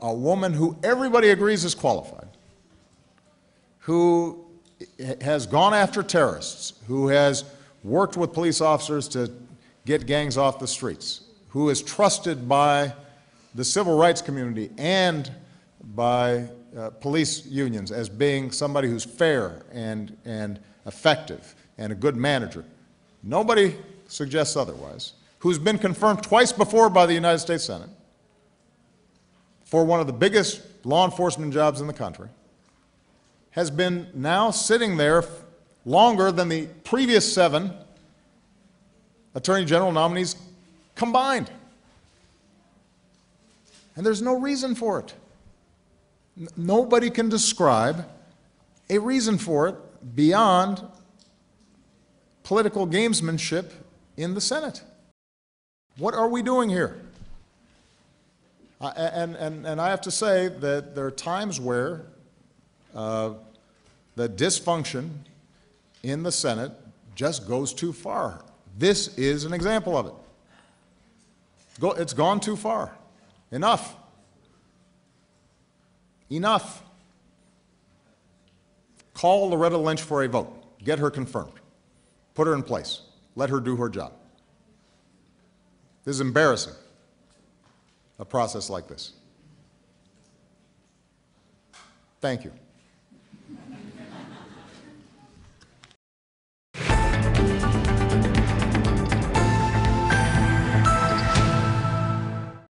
a woman who everybody agrees is qualified, who has gone after terrorists, who has worked with police officers to get gangs off the streets, who is trusted by the civil rights community and by uh, police unions as being somebody who's fair and, and effective and a good manager. Nobody suggests otherwise, who's been confirmed twice before by the United States Senate, for one of the biggest law enforcement jobs in the country has been now sitting there longer than the previous seven Attorney General nominees combined. And there's no reason for it. N nobody can describe a reason for it beyond political gamesmanship in the Senate. What are we doing here? and, and, and I have to say that there are times where uh, the dysfunction in the Senate just goes too far. This is an example of it. Go, it's gone too far. Enough. Enough. Call Loretta Lynch for a vote. Get her confirmed. Put her in place. Let her do her job. This is embarrassing a process like this. Thank you.